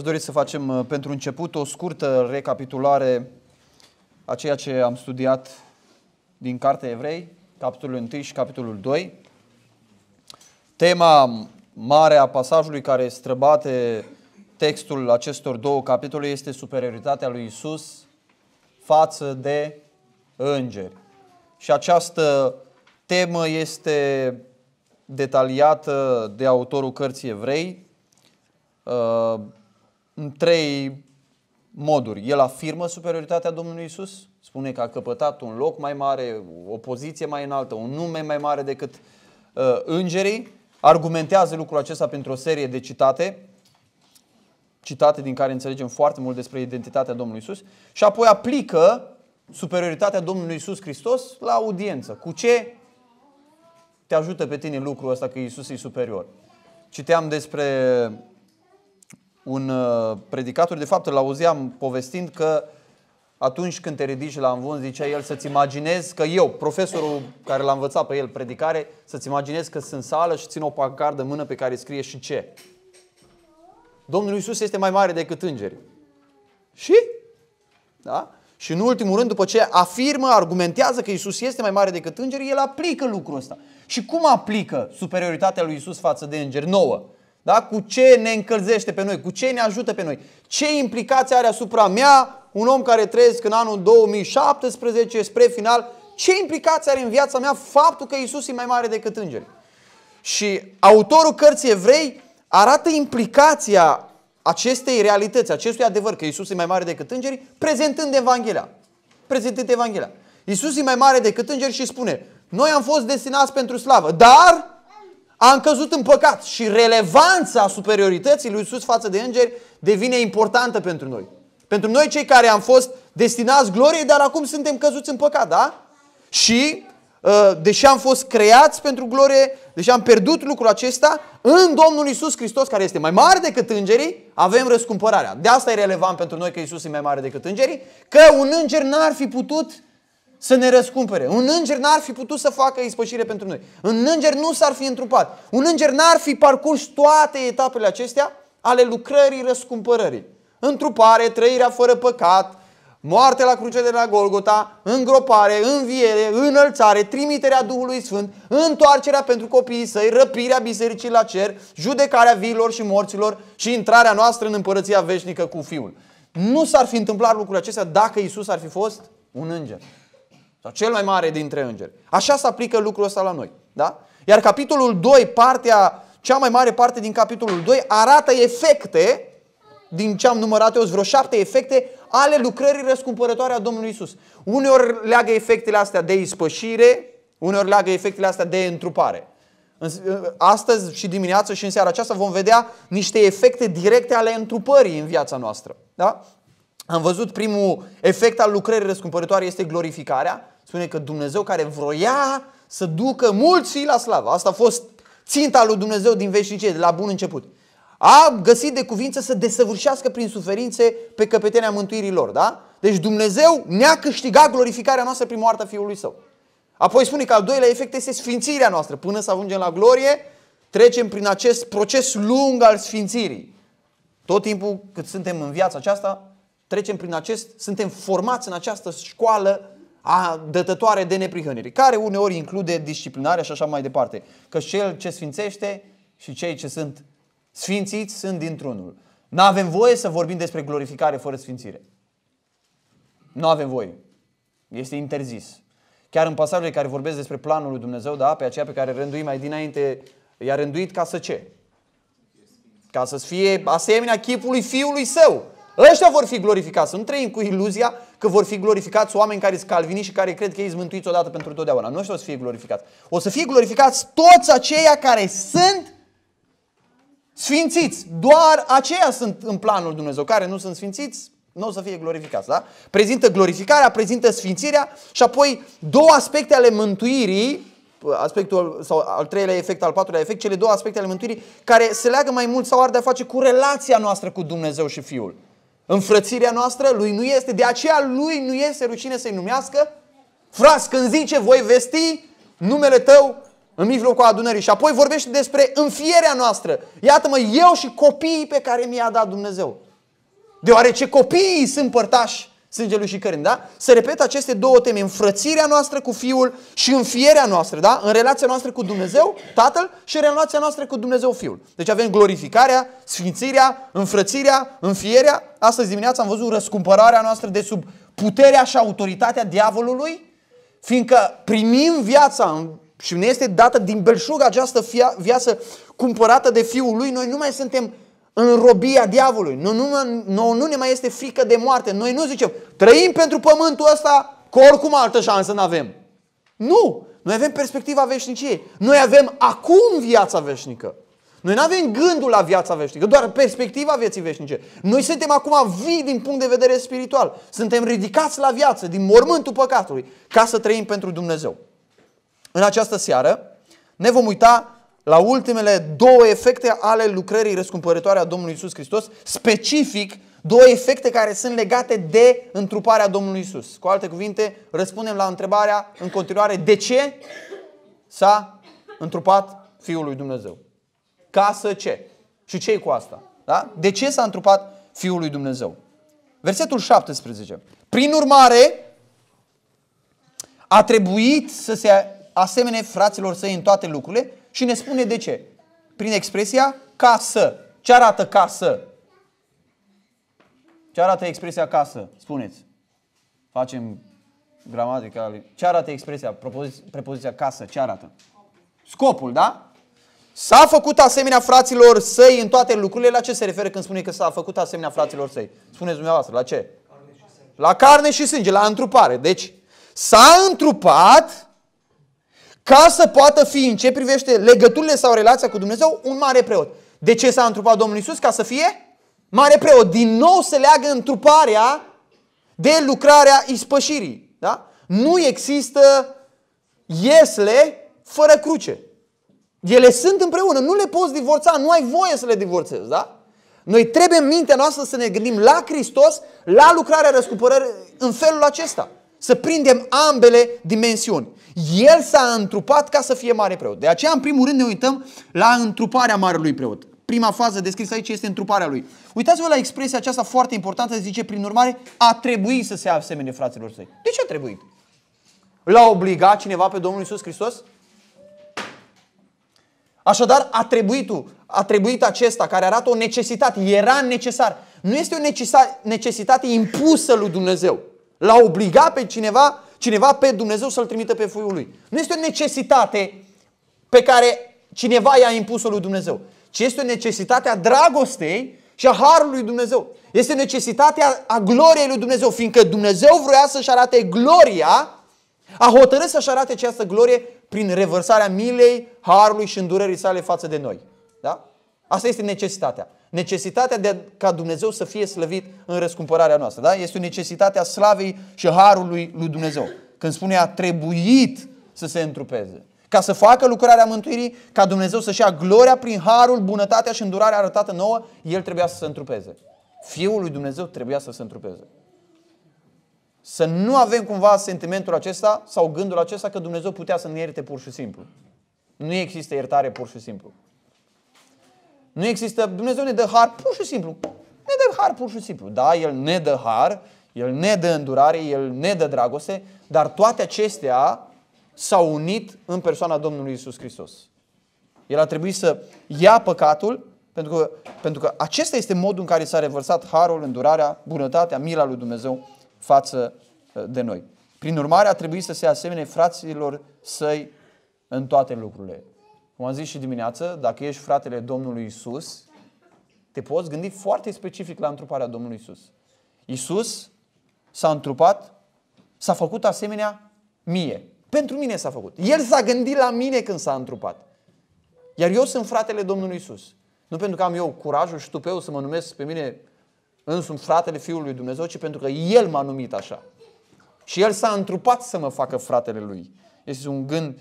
Aș dori să facem uh, pentru început o scurtă recapitulare a ceea ce am studiat din Cartea Evrei, capitolul 1 și capitolul 2. Tema mare a pasajului care străbate textul acestor două capitole este superioritatea lui Isus față de îngeri. Și această temă este detaliată de autorul cărții Evrei, uh, în trei moduri. El afirmă superioritatea Domnului Isus, spune că a căpătat un loc mai mare, o poziție mai înaltă, un nume mai mare decât uh, îngerii, argumentează lucrul acesta pentru o serie de citate, citate din care înțelegem foarte mult despre identitatea Domnului Isus, și apoi aplică superioritatea Domnului Isus Hristos la audiență. Cu ce te ajută pe tine lucrul ăsta că Isus e superior? Citeam despre un uh, predicator, de fapt îl auzeam povestind că atunci când te ridici la învun, zicea el să-ți imaginezi că eu, profesorul care l-a învățat pe el predicare, să-ți imaginezi că sunt sală și țin o pancardă în mână pe care scrie și ce. Domnul Iisus este mai mare decât îngeri. Și? Da? Și în ultimul rând, după ce afirmă, argumentează că Isus este mai mare decât îngeri, el aplică lucrul ăsta. Și cum aplică superioritatea lui Isus față de îngeri? Nouă. Da? Cu ce ne încălzește pe noi? Cu ce ne ajută pe noi? Ce implicație are asupra mea un om care trăiesc în anul 2017 spre final? Ce implicație are în viața mea faptul că Isus e mai mare decât îngeri? Și autorul cărții evrei arată implicația acestei realități, acestui adevăr că Isus e mai mare decât îngeri, prezentând Evanghelia. Prezentând Evanghelia. Isus e mai mare decât îngeri și spune, noi am fost destinați pentru slavă, dar am căzut în păcat și relevanța superiorității lui Isus față de îngeri devine importantă pentru noi. Pentru noi cei care am fost destinați gloriei, dar acum suntem căzuți în păcat, da? Și uh, deși am fost creați pentru glorie, deși am pierdut lucrul acesta, în Domnul Isus Hristos, care este mai mare decât îngerii, avem răscumpărarea. De asta e relevant pentru noi că Isus e mai mare decât îngerii, că un înger n-ar fi putut să ne răscumpere. Un înger n-ar fi putut să facă ispășire pentru noi. Un înger nu s-ar fi întrupat. Un înger n-ar fi parcurs toate etapele acestea ale lucrării răscumpărării. Întrupare, trăirea fără păcat, moarte la cruce de la Golgota, îngropare, înviere, înălțare, trimiterea Duhului Sfânt, întoarcerea pentru copiii săi, răpirea bisericii la cer, judecarea viilor și morților și intrarea noastră în împărăția veșnică cu Fiul. Nu s-ar fi întâmplat lucrurile acestea dacă Isus ar fi fost un înger. Sau cel mai mare dintre îngeri. Așa se aplică lucrul ăsta la noi. Da? Iar capitolul 2, partea, cea mai mare parte din capitolul 2, arată efecte, din ce am numărat eu, vreo șapte efecte ale lucrării răscumpărătoare a Domnului Isus. Uneori leagă efectele astea de ispășire, uneori leagă efectele astea de întrupare. Astăzi și dimineață și în seara aceasta vom vedea niște efecte directe ale întrupării în viața noastră. Da? Am văzut primul efect al lucrării răscumpărătoare este glorificarea. Spune că Dumnezeu care vroia să ducă mulți fii la slavă. Asta a fost ținta lui Dumnezeu din veșnicie, de la bun început. A găsit de cuvință să desăvârșească prin suferințe pe căpetenia mântuirii lor. Da? Deci Dumnezeu ne-a câștigat glorificarea noastră prin moartea Fiului Său. Apoi spune că al doilea efect este sfințirea noastră. Până să ajungem la glorie, trecem prin acest proces lung al sfințirii. Tot timpul cât suntem în viața aceasta, trecem prin acest, suntem formați în această școală a dătătoare de neprihăniri, care uneori include disciplinarea și așa mai departe. Că cel ce sfințește și cei ce sunt sfințiți sunt dintr-unul. Nu avem voie să vorbim despre glorificare fără sfințire. Nu avem voie. Este interzis. Chiar în pasajele care vorbesc despre planul lui Dumnezeu, da, pe aceea pe care rânduim mai dinainte, i-a rânduit ca să ce? Ca să fie asemenea chipului fiului său. Ăștia vor fi glorificați. Să nu trăim cu iluzia că vor fi glorificați oameni care sunt calvini și care cred că ei sunt mântuiți odată pentru totdeauna. Nu știu o să fie glorificați. O să fie glorificați toți aceia care sunt sfințiți. Doar aceia sunt în planul Dumnezeu. Care nu sunt sfințiți, nu o să fie glorificați. Da? Prezintă glorificarea, prezintă sfințirea și apoi două aspecte ale mântuirii aspectul sau al treilea efect, al patrulea efect, cele două aspecte ale mântuirii care se leagă mai mult sau ar de a face cu relația noastră cu Dumnezeu și Fiul înfrățirea noastră, lui nu este, de aceea lui nu este rușine să-i numească. Fras, când zice, voi vesti numele tău în mijlocul adunării. Și apoi vorbește despre înfierea noastră. Iată-mă, eu și copiii pe care mi-a dat Dumnezeu. Deoarece copiii sunt părtași sângelui și cărnii, da? Se repetă aceste două teme, înfrățirea noastră cu Fiul și înfierea noastră, da? În relația noastră cu Dumnezeu, Tatăl, și în relația noastră cu Dumnezeu Fiul. Deci avem glorificarea, sfințirea, înfrățirea, înfierea. Astăzi dimineața am văzut răscumpărarea noastră de sub puterea și autoritatea diavolului, fiindcă primim viața și ne este dată din belșug această viață cumpărată de Fiul lui, noi nu mai suntem în robia diavolului. Nu, nu, nu, nu ne mai este frică de moarte. Noi nu zicem, trăim pentru pământul ăsta, că oricum altă șansă nu avem. Nu! Noi avem perspectiva veșniciei. Noi avem acum viața veșnică. Noi nu avem gândul la viața veșnică, doar perspectiva vieții veșnice. Noi suntem acum vii din punct de vedere spiritual. Suntem ridicați la viață, din mormântul păcatului, ca să trăim pentru Dumnezeu. În această seară ne vom uita la ultimele două efecte ale lucrării răscumpărătoare a Domnului Isus Hristos, specific două efecte care sunt legate de întruparea Domnului Isus. Cu alte cuvinte, răspundem la întrebarea în continuare de ce s-a întrupat Fiul lui Dumnezeu. Ca să ce? Și ce cu asta? Da? De ce s-a întrupat Fiul lui Dumnezeu? Versetul 17. Prin urmare, a trebuit să se asemene fraților săi în toate lucrurile, și ne spune de ce. Prin expresia casă. Ce arată casă? Ce arată expresia casă? Spuneți. Facem gramatica. Ce arată expresia, prepoziția casă? Ce arată? Scopul, da? S-a făcut asemenea fraților săi în toate lucrurile. La ce se referă când spune că s-a făcut asemenea fraților săi? Spuneți dumneavoastră, la ce? la carne și sânge, la întrupare. Deci, s-a întrupat ca să poată fi în ce privește legăturile sau relația cu Dumnezeu un mare preot. De ce s-a întrupat Domnul Isus? Ca să fie mare preot. Din nou se leagă întruparea de lucrarea ispășirii. Da? Nu există iesle fără cruce. Ele sunt împreună, nu le poți divorța, nu ai voie să le divorțezi, da? Noi trebuie în mintea noastră să ne gândim la Hristos, la lucrarea răscupărării în felul acesta să prindem ambele dimensiuni. El s-a întrupat ca să fie mare preot. De aceea, în primul rând, ne uităm la întruparea marelui preot. Prima fază descrisă aici este întruparea lui. Uitați-vă la expresia aceasta foarte importantă, zice, prin urmare, a trebuit să se asemene fraților săi. De ce a trebuit? L-a obligat cineva pe Domnul Isus Hristos? Așadar, a trebuit, a trebuit acesta care arată o necesitate, era necesar. Nu este o necesitate impusă lui Dumnezeu. L-a obligat pe cineva, cineva pe Dumnezeu să-l trimite pe fiul lui. Nu este o necesitate pe care cineva i-a impus-o lui Dumnezeu, ci este o necesitate a dragostei și a harului Dumnezeu. Este necesitatea a gloriei lui Dumnezeu, fiindcă Dumnezeu vrea să-și arate gloria, a hotărât să-și arate această glorie prin revărsarea milei, harului și îndurării sale față de noi. Da? Asta este necesitatea. Necesitatea de a, ca Dumnezeu să fie slăvit în răscumpărarea noastră. Da? Este o necesitate a slavei și harului lui Dumnezeu. Când spune a trebuit să se întrupeze. Ca să facă lucrarea mântuirii, ca Dumnezeu să-și ia gloria prin harul, bunătatea și îndurarea arătată nouă, El trebuia să se întrupeze. Fiul lui Dumnezeu trebuia să se întrupeze. Să nu avem cumva sentimentul acesta sau gândul acesta că Dumnezeu putea să ne ierte pur și simplu. Nu există iertare pur și simplu. Nu există, Dumnezeu ne dă har pur și simplu. Ne dă har pur și simplu. Da, El ne dă har, El ne dă îndurare, El ne dă dragoste, dar toate acestea s-au unit în persoana Domnului Isus Hristos. El a trebuit să ia păcatul, pentru că, pentru că acesta este modul în care s-a revărsat harul, îndurarea, bunătatea, mila lui Dumnezeu față uh, de noi. Prin urmare, a trebuit să se asemene fraților săi în toate lucrurile. Cum am zis și dimineață, dacă ești fratele Domnului Isus, te poți gândi foarte specific la întruparea Domnului Isus. Isus s-a întrupat, s-a făcut asemenea mie. Pentru mine s-a făcut. El s-a gândit la mine când s-a întrupat. Iar eu sunt fratele Domnului Isus. Nu pentru că am eu curajul și tupeu să mă numesc pe mine însumi fratele Fiului Dumnezeu, ci pentru că El m-a numit așa. Și El s-a întrupat să mă facă fratele Lui. Este un gând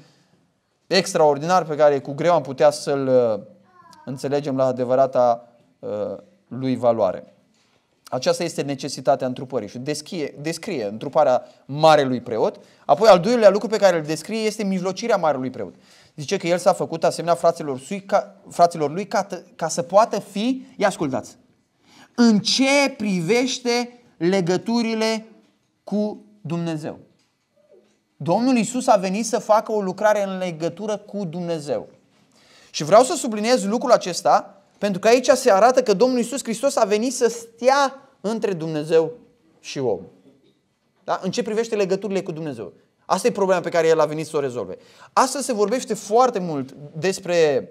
extraordinar pe care cu greu am putea să-l uh, înțelegem la adevărata uh, lui valoare. Aceasta este necesitatea întrupării și descrie, descrie întruparea marelui preot. Apoi al doilea lucru pe care îl descrie este mijlocirea marelui preot. Zice că el s-a făcut asemenea fraților, sui, ca, fraților lui ca, ca să poată fi, ia ascultați, în ce privește legăturile cu Dumnezeu. Domnul Isus a venit să facă o lucrare în legătură cu Dumnezeu. Și vreau să subliniez lucrul acesta pentru că aici se arată că Domnul Isus Hristos a venit să stea între Dumnezeu și om. Da? În ce privește legăturile cu Dumnezeu. Asta e problema pe care el a venit să o rezolve. Astăzi se vorbește foarte mult despre...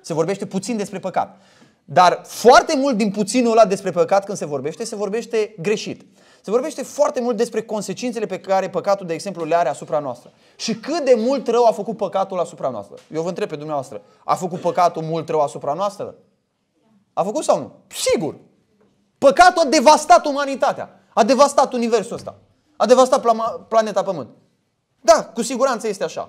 Se vorbește puțin despre păcat. Dar foarte mult din puținul ăla despre păcat când se vorbește, se vorbește greșit. Se vorbește foarte mult despre consecințele pe care păcatul, de exemplu, le are asupra noastră. Și cât de mult rău a făcut păcatul asupra noastră. Eu vă întreb pe dumneavoastră, a făcut păcatul mult rău asupra noastră? A făcut sau nu? Sigur! Păcatul a devastat umanitatea. A devastat universul ăsta. A devastat planeta Pământ. Da, cu siguranță este așa.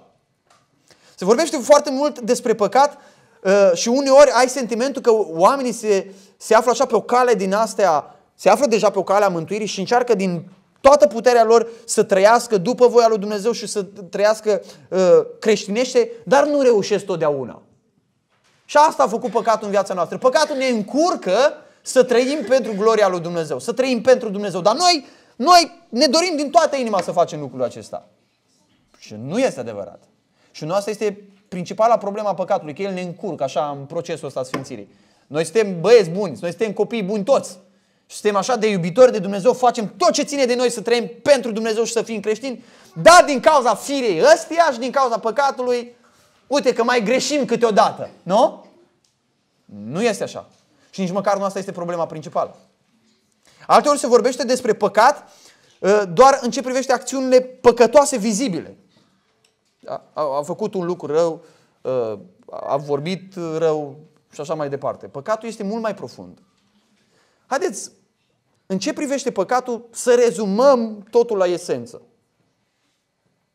Se vorbește foarte mult despre păcat uh, și uneori ai sentimentul că oamenii se, se află așa pe o cale din astea se află deja pe o cale a mântuirii și încearcă din toată puterea lor să trăiască după voia lui Dumnezeu și să trăiască uh, creștinește, dar nu reușesc totdeauna. Și asta a făcut păcatul în viața noastră. Păcatul ne încurcă să trăim pentru gloria lui Dumnezeu, să trăim pentru Dumnezeu. Dar noi, noi ne dorim din toată inima să facem lucrul acesta. Și nu este adevărat. Și nu asta este principala problema a păcatului, că el ne încurcă așa în procesul ăsta sfințirii. Noi suntem băieți buni, noi suntem copii buni toți și suntem așa de iubitori de Dumnezeu, facem tot ce ține de noi să trăim pentru Dumnezeu și să fim creștini, dar din cauza firei ăstia și din cauza păcatului, uite că mai greșim câteodată, nu? Nu este așa. Și nici măcar nu asta este problema principală. Alteori se vorbește despre păcat ă, doar în ce privește acțiunile păcătoase vizibile. A, a, a făcut un lucru rău, ă, a vorbit rău și așa mai departe. Păcatul este mult mai profund. Haideți în ce privește păcatul, să rezumăm totul la esență.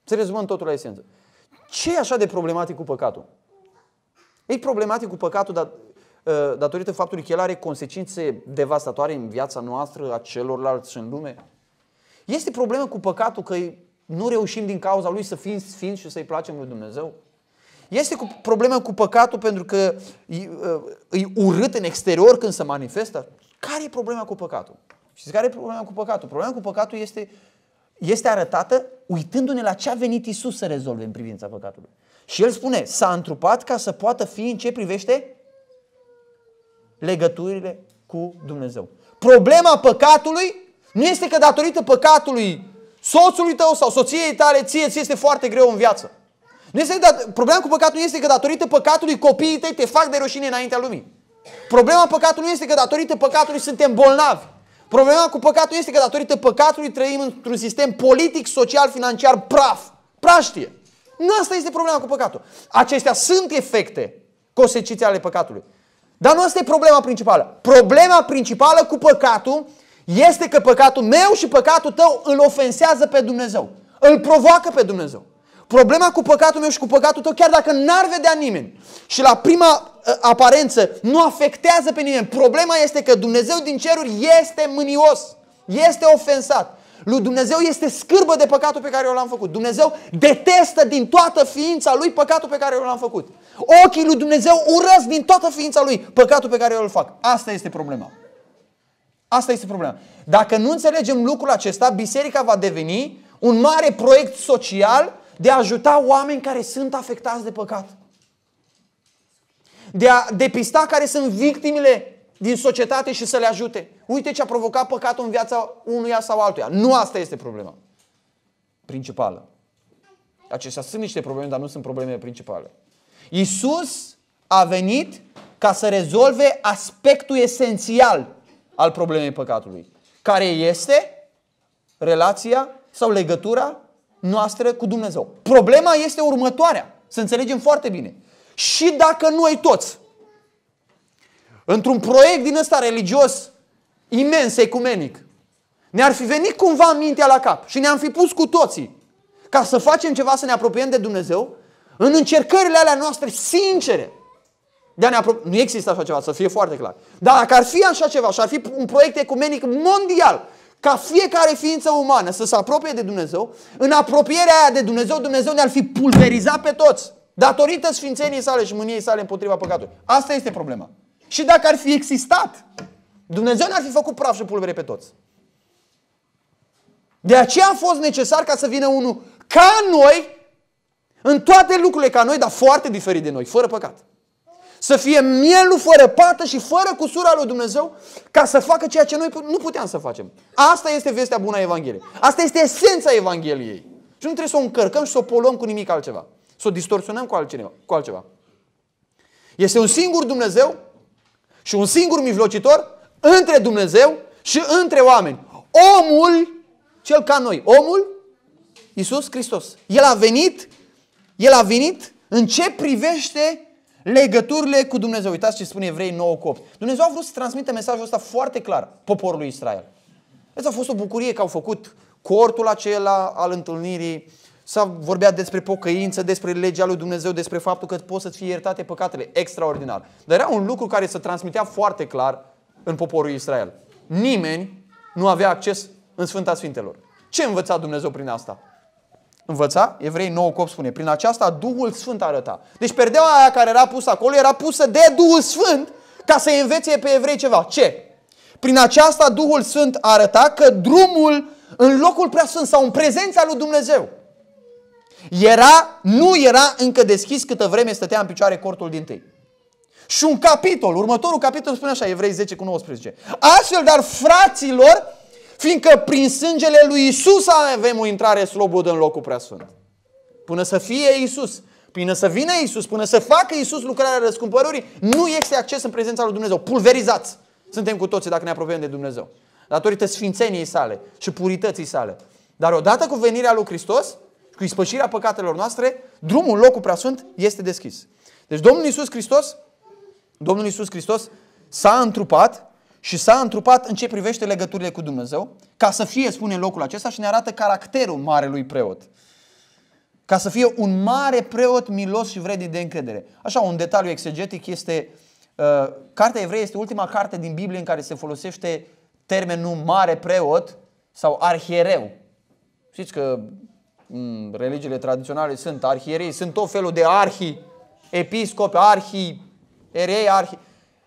Să rezumăm totul la esență. Ce e așa de problematic cu păcatul? E problematic cu păcatul dat, ă, datorită faptului că el are consecințe devastatoare în viața noastră, a celorlalți și în lume? Este problemă cu păcatul că nu reușim din cauza lui să fim sfinți și să-i placem lui Dumnezeu? Este cu problema cu păcatul pentru că ă, îi urât în exterior când se manifestă? Care e problema cu păcatul? Știți care e problema cu păcatul? Problema cu păcatul este, este arătată uitându-ne la ce a venit Isus să rezolve în privința păcatului. Și el spune, s-a întrupat ca să poată fi în ce privește legăturile cu Dumnezeu. Problema păcatului nu este că datorită păcatului soțului tău sau soției tale, ție ți este foarte greu în viață. Nu este dat, problema cu păcatul este că datorită păcatului copiii tăi te fac de rușine înaintea lumii. Problema păcatului nu este că datorită păcatului suntem bolnavi. Problema cu păcatul este că datorită păcatului trăim într-un sistem politic, social, financiar praf, praștie. Nu asta este problema cu păcatul. Acestea sunt efecte, consecințe ale păcatului. Dar nu asta e problema principală. Problema principală cu păcatul este că păcatul meu și păcatul tău îl ofensează pe Dumnezeu. Îl provoacă pe Dumnezeu. Problema cu păcatul meu și cu păcatul tău, chiar dacă n-ar vedea nimeni și la prima ă, aparență nu afectează pe nimeni, problema este că Dumnezeu din ceruri este mânios, este ofensat. Lui Dumnezeu este scârbă de păcatul pe care eu l-am făcut. Dumnezeu detestă din toată ființa lui păcatul pe care eu l-am făcut. Ochii lui Dumnezeu urăsc din toată ființa lui păcatul pe care eu îl fac. Asta este problema. Asta este problema. Dacă nu înțelegem lucrul acesta, biserica va deveni un mare proiect social de a ajuta oameni care sunt afectați de păcat. De a depista care sunt victimele din societate și să le ajute. Uite ce a provocat păcatul în viața unuia sau altuia. Nu asta este problema principală. Acestea sunt niște probleme, dar nu sunt problemele principale. Isus a venit ca să rezolve aspectul esențial al problemei păcatului, care este relația sau legătura noastră cu Dumnezeu. Problema este următoarea, să înțelegem foarte bine. Și dacă noi toți, într-un proiect din ăsta religios imens, ecumenic, ne-ar fi venit cumva mintea la cap și ne-am fi pus cu toții ca să facem ceva să ne apropiem de Dumnezeu, în încercările alea noastre sincere, de a ne Nu există așa ceva, să fie foarte clar. Dar dacă ar fi așa ceva și ar fi un proiect ecumenic mondial ca fiecare ființă umană să se apropie de Dumnezeu, în apropierea aia de Dumnezeu, Dumnezeu ne-ar fi pulverizat pe toți, datorită sfințeniei sale și mâniei sale împotriva păcatului. Asta este problema. Și dacă ar fi existat, Dumnezeu ne-ar fi făcut praf și pulvere pe toți. De aceea a fost necesar ca să vină unul ca noi, în toate lucrurile ca noi, dar foarte diferit de noi, fără păcat. Să fie mielul fără pată și fără cusura lui Dumnezeu ca să facă ceea ce noi nu puteam să facem. Asta este vestea bună a Evangheliei. Asta este esența Evangheliei. Și nu trebuie să o încărcăm și să o poluăm cu nimic altceva. Să o distorsionăm cu altceva. Cu altceva. Este un singur Dumnezeu și un singur mijlocitor între Dumnezeu și între oameni. Omul, cel ca noi, omul, Iisus Hristos. El a venit, El a venit în ce privește legăturile cu Dumnezeu. Uitați ce spune Evrei 9 cu 8. Dumnezeu a vrut să transmită mesajul ăsta foarte clar poporului Israel. Asta deci a fost o bucurie că au făcut cortul acela al întâlnirii, s-a vorbea despre pocăință, despre legea lui Dumnezeu, despre faptul că pot să-ți fie iertate păcatele. Extraordinar. Dar era un lucru care se transmitea foarte clar în poporul Israel. Nimeni nu avea acces în Sfânta Sfintelor. Ce învăța Dumnezeu prin asta? învăța, Evrei 9 8 spune, prin aceasta Duhul Sfânt arăta. Deci perdeaua aia care era pusă acolo era pusă de Duhul Sfânt ca să învețe pe evrei ceva. Ce? Prin aceasta Duhul Sfânt arăta că drumul în locul sfânt sau în prezența lui Dumnezeu era, nu era încă deschis câtă vreme stătea în picioare cortul din tâi. Și un capitol, următorul capitol spune așa, Evrei 10 cu 19. Astfel, dar fraților, Fiindcă prin sângele lui Isus avem o intrare slobodă în locul preasfânt. Până să fie Isus, până să vină Isus, până să facă Isus lucrarea răscumpărării, nu este acces în prezența lui Dumnezeu. Pulverizați! Suntem cu toții dacă ne apropiem de Dumnezeu. Datorită sfințeniei sale și purității sale. Dar odată cu venirea lui Hristos, cu ispășirea păcatelor noastre, drumul, locul preasfânt este deschis. Deci Domnul Isus Hristos, Domnul Isus Hristos s-a întrupat și s-a întrupat în ce privește legăturile cu Dumnezeu, ca să fie, spune locul acesta, și ne arată caracterul marelui preot. Ca să fie un mare preot milos și vrednic de încredere. Așa, un detaliu exegetic este, uh, Cartea Evrei este ultima carte din Biblie în care se folosește termenul mare preot sau arhiereu. Știți că m- mm, religiile tradiționale sunt arhierei, sunt tot felul de arhi, episcopi, arhi, erei, arhi.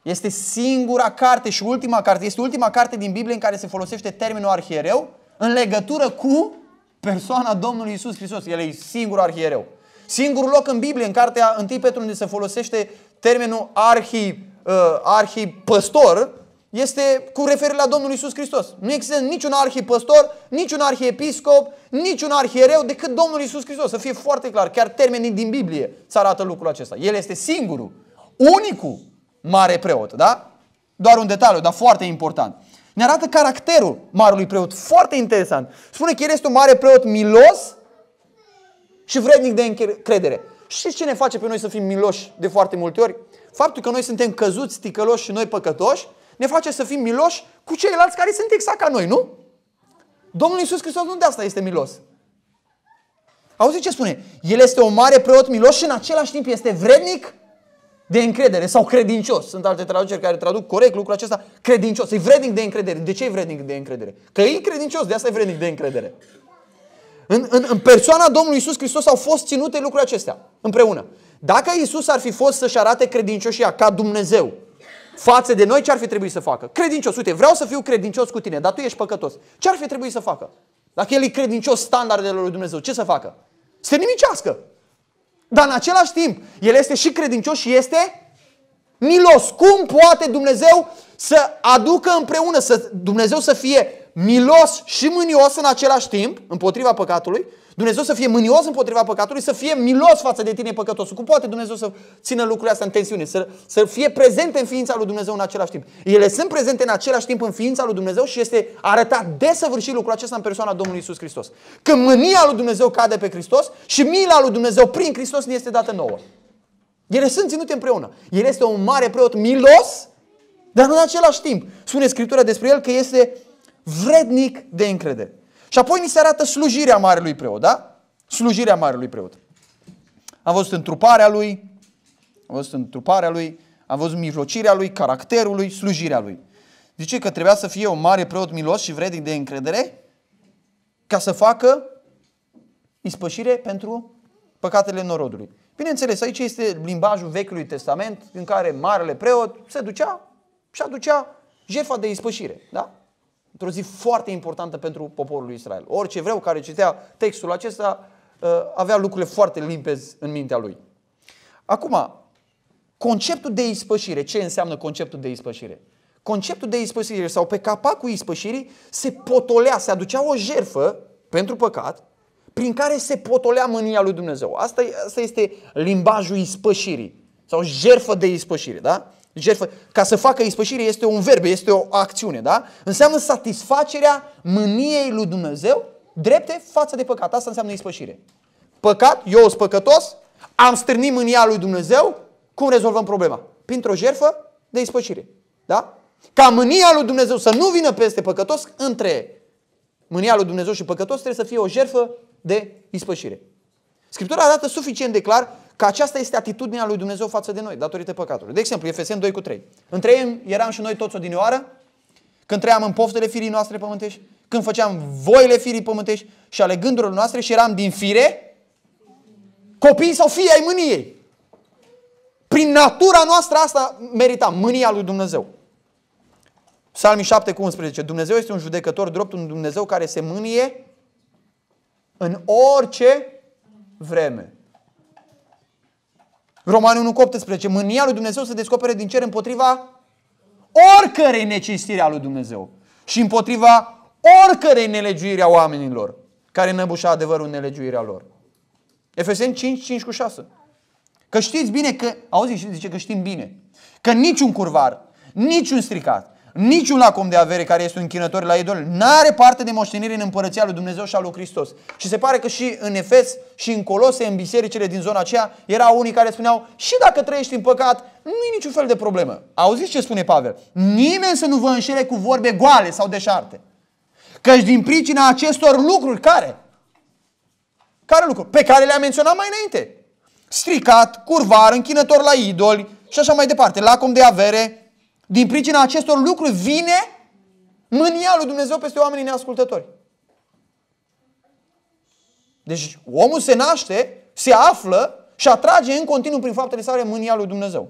Este singura carte și ultima carte, este ultima carte din Biblie în care se folosește termenul arhiereu în legătură cu persoana Domnului Isus Hristos. El e singurul arhiereu. Singurul loc în Biblie, în cartea 1 Petru, unde se folosește termenul arhi, uh, arhipăstor, este cu referire la Domnul Isus Hristos. Nu există niciun arhipăstor, niciun arhiepiscop, niciun arhiereu decât Domnul Isus Hristos. Să fie foarte clar, chiar termenii din Biblie să arată lucrul acesta. El este singurul, unicul mare preot, da? Doar un detaliu, dar foarte important. Ne arată caracterul marului preot, foarte interesant. Spune că el este un mare preot milos și vrednic de încredere. Și ce ne face pe noi să fim miloși de foarte multe ori? Faptul că noi suntem căzuți, sticăloși și noi păcătoși, ne face să fim miloși cu ceilalți care sunt exact ca noi, nu? Domnul Iisus Hristos nu de asta este milos. Auzi ce spune? El este un mare preot milos și în același timp este vrednic de încredere sau credincios. Sunt alte traduceri care traduc corect lucrul acesta. Credincios. E vrednic de încredere. De ce e vrednic de încredere? Că e credincios, de asta e vrednic de încredere. În, în, în persoana Domnului Isus Hristos au fost ținute lucrurile acestea împreună. Dacă Isus ar fi fost să-și arate credincioșia ca Dumnezeu față de noi, ce ar fi trebuit să facă? Credincios. Uite, vreau să fiu credincios cu tine, dar tu ești păcătos. Ce ar fi trebuit să facă? Dacă el e credincios standardelor lui Dumnezeu, ce să facă? Să nimicească. Dar în același timp, el este și credincios și este milos. Cum poate Dumnezeu să aducă împreună, să, Dumnezeu să fie milos și mânios în același timp, împotriva păcatului, Dumnezeu să fie mânios împotriva păcatului, să fie milos față de tine păcătosul. Cum poate Dumnezeu să țină lucrurile astea în tensiune, să, să fie prezente în ființa lui Dumnezeu în același timp? Ele sunt prezente în același timp în ființa lui Dumnezeu și este arătat desăvârșit lucrul acesta în persoana Domnului Isus Hristos. Când mânia lui Dumnezeu cade pe Hristos și mila lui Dumnezeu prin Hristos ne este dată nouă. Ele sunt ținute împreună. El este un mare preot milos, dar în același timp spune Scriptura despre el că este vrednic de încredere. Și apoi ni se arată slujirea marelui preot, da? Slujirea marelui preot. Am văzut întruparea lui, am văzut întruparea lui, am văzut mijlocirea lui, caracterul lui, slujirea lui. Zice că trebuia să fie un mare preot milos și vrednic de încredere ca să facă ispășire pentru păcatele norodului. Bineînțeles, aici este limbajul Vechiului Testament în care marele preot se ducea și aducea jefa de ispășire. Da? într-o zi foarte importantă pentru poporul lui Israel. Orice vreau care citea textul acesta uh, avea lucrurile foarte limpezi în mintea lui. Acum, conceptul de ispășire, ce înseamnă conceptul de ispășire? Conceptul de ispășire sau pe capacul ispășirii se potolea, se aducea o jerfă pentru păcat prin care se potolea mânia lui Dumnezeu. Asta, asta este limbajul ispășirii sau jerfă de ispășire, da? Jertfă, ca să facă ispășire este un verb, este o acțiune, da? Înseamnă satisfacerea mâniei lui Dumnezeu drepte față de păcat. Asta înseamnă ispășire. Păcat, eu sunt păcătos, am strânit mânia lui Dumnezeu, cum rezolvăm problema? Printr-o jertfă de ispășire. Da? Ca mânia lui Dumnezeu să nu vină peste păcătos, între mânia lui Dumnezeu și păcătos trebuie să fie o jertfă de ispășire. Scriptura arată suficient de clar Că aceasta este atitudinea lui Dumnezeu față de noi, datorită păcatului. De exemplu, Efesem 2 cu 3. Între ei eram și noi toți odinioară, când trăiam în poftele firii noastre pământești, când făceam voile firii pământești și ale gândurilor noastre și eram din fire, copii sau fii ai mâniei. Prin natura noastră asta merita mânia lui Dumnezeu. Psalmii 7 cu 11. Dumnezeu este un judecător drept, un Dumnezeu care se mânie în orice vreme. Romani 1 cu 18. Mânia lui Dumnezeu se descopere din cer împotriva oricărei necinstiri a lui Dumnezeu și împotriva oricărei nelegiuiri a oamenilor care năbușa adevărul în nelegiuirea lor. Efeseni 5, 5 cu 6. Că știți bine că, auzi, zice că știm bine, că niciun curvar, niciun stricat, Niciun lacom de avere care este un închinător la idol n-are parte de moștenire în împărăția lui Dumnezeu și a lui Hristos. Și se pare că și în Efes și în Colose, în bisericile din zona aceea, erau unii care spuneau și dacă trăiești în păcat, nu e niciun fel de problemă. Auziți ce spune Pavel? Nimeni să nu vă înșele cu vorbe goale sau deșarte. Căci din pricina acestor lucruri, care? Care lucru? Pe care le-am menționat mai înainte. Stricat, curvar, închinător la idoli și așa mai departe, lacom de avere, din pricina acestor lucruri vine mânia lui Dumnezeu peste oamenii neascultători. Deci omul se naște, se află și atrage în continuu prin faptele sale mânia lui Dumnezeu.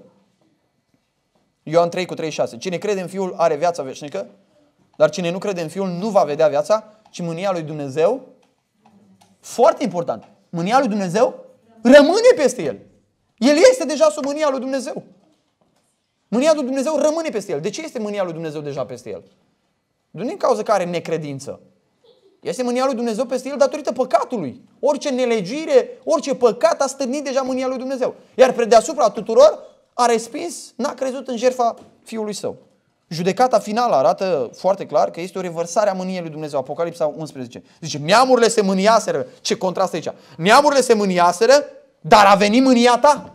Ioan 3 cu 36. Cine crede în Fiul are viața veșnică, dar cine nu crede în Fiul nu va vedea viața, ci mânia lui Dumnezeu. Foarte important. Mânia lui Dumnezeu rămâne peste el. El este deja sub mânia lui Dumnezeu. Mânia lui Dumnezeu rămâne peste el. De ce este mânia lui Dumnezeu deja peste el? Nu din cauza că are necredință. Este mânia lui Dumnezeu peste el datorită păcatului. Orice nelegire, orice păcat a stârnit deja mânia lui Dumnezeu. Iar pe deasupra tuturor a respins, n-a crezut în jertfa fiului său. Judecata finală arată foarte clar că este o revărsare a mâniei lui Dumnezeu. Apocalipsa 11. Zice, neamurile se mâniaseră. Ce contrast aici. Neamurile se mâniaseră, dar a venit mânia ta.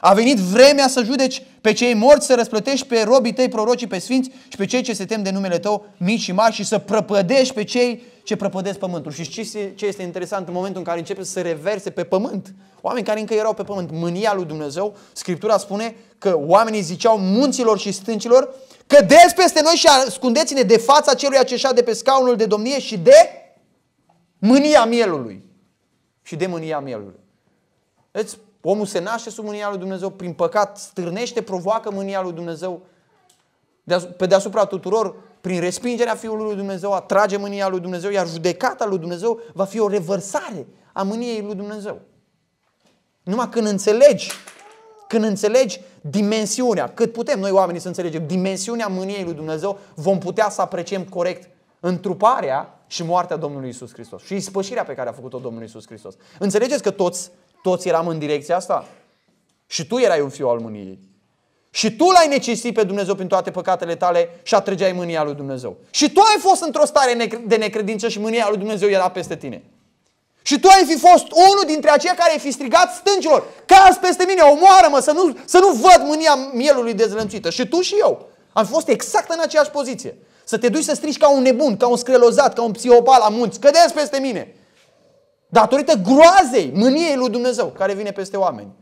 A venit vremea să judeci pe cei morți, să răsplătești pe robii tăi, prorocii, pe sfinți și pe cei ce se tem de numele tău, mici și mari, și să prăpădești pe cei ce prăpădesc pământul. Și ce este, ce este interesant în momentul în care începe să se reverse pe pământ? Oameni care încă erau pe pământ, mânia lui Dumnezeu, Scriptura spune că oamenii ziceau munților și stâncilor, cădeți peste noi și ascundeți-ne de fața celui aceșa de pe scaunul de domnie și de mânia mielului. Și de mânia mielului. Deci, Omul se naște sub mânia lui Dumnezeu, prin păcat stârnește, provoacă mânia lui Dumnezeu pe deasupra tuturor, prin respingerea Fiului lui Dumnezeu, atrage mânia lui Dumnezeu, iar judecata lui Dumnezeu va fi o revărsare a mâniei lui Dumnezeu. Numai când înțelegi, când înțelegi dimensiunea, cât putem noi oamenii să înțelegem dimensiunea mâniei lui Dumnezeu, vom putea să apreciem corect întruparea și moartea Domnului Isus Hristos și ispășirea pe care a făcut-o Domnul Isus Hristos. Înțelegeți că toți toți eram în direcția asta. Și tu erai un fiu al mâniei. Și tu l-ai necesit pe Dumnezeu prin toate păcatele tale și atrăgeai mânia lui Dumnezeu. Și tu ai fost într-o stare de necredință și mânia lui Dumnezeu era peste tine. Și tu ai fi fost unul dintre aceia care ai fi strigat stâncilor, caz peste mine, omoară-mă, să nu, să nu văd mânia mielului dezlănțuită. Și tu și eu. Am fost exact în aceeași poziție. Să te duci să strigi ca un nebun, ca un screlozat, ca un psihopat la munți. Cădeți peste mine! Datorită groazei, mâniei lui Dumnezeu care vine peste oameni.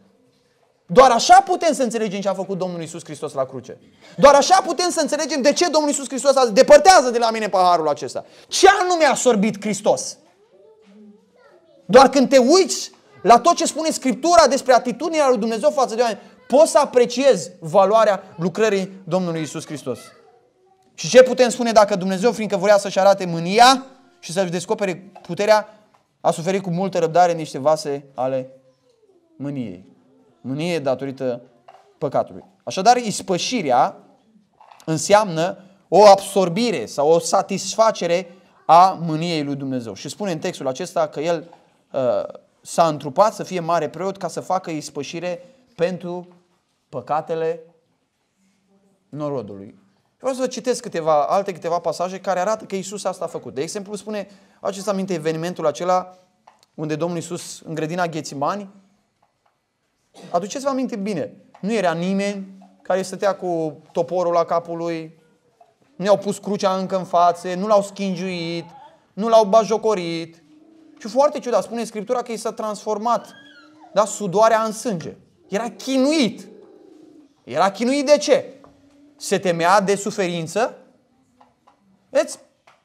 Doar așa putem să înțelegem ce a făcut Domnul Isus Hristos la cruce. Doar așa putem să înțelegem de ce Domnul Isus Hristos a depărtează de la mine paharul acesta. Ce anume a sorbit Hristos? Doar când te uiți la tot ce spune Scriptura despre atitudinea lui Dumnezeu față de oameni, poți să apreciezi valoarea lucrării Domnului Isus Hristos. Și ce putem spune dacă Dumnezeu, fiindcă vrea să-și arate mânia și să-și descopere puterea, a suferit cu multă răbdare niște vase ale mâniei. Mânie datorită păcatului. Așadar, ispășirea înseamnă o absorbire sau o satisfacere a mâniei lui Dumnezeu. Și spune în textul acesta că el uh, s-a întrupat să fie mare preot ca să facă ispășire pentru păcatele norodului. Vreau să vă citesc câteva, alte câteva pasaje care arată că Isus asta a făcut. De exemplu, spune, acesta aminte evenimentul acela unde Domnul Isus în grădina Ghețimani, aduceți-vă aminte bine, nu era nimeni care stătea cu toporul la capul lui, nu i-au pus crucea încă în față, nu l-au schingiuit, nu l-au bajocorit. Și foarte ciudat, spune Scriptura că i s-a transformat da, sudoarea în sânge. Era chinuit. Era chinuit de ce? se temea de suferință. Vedeți?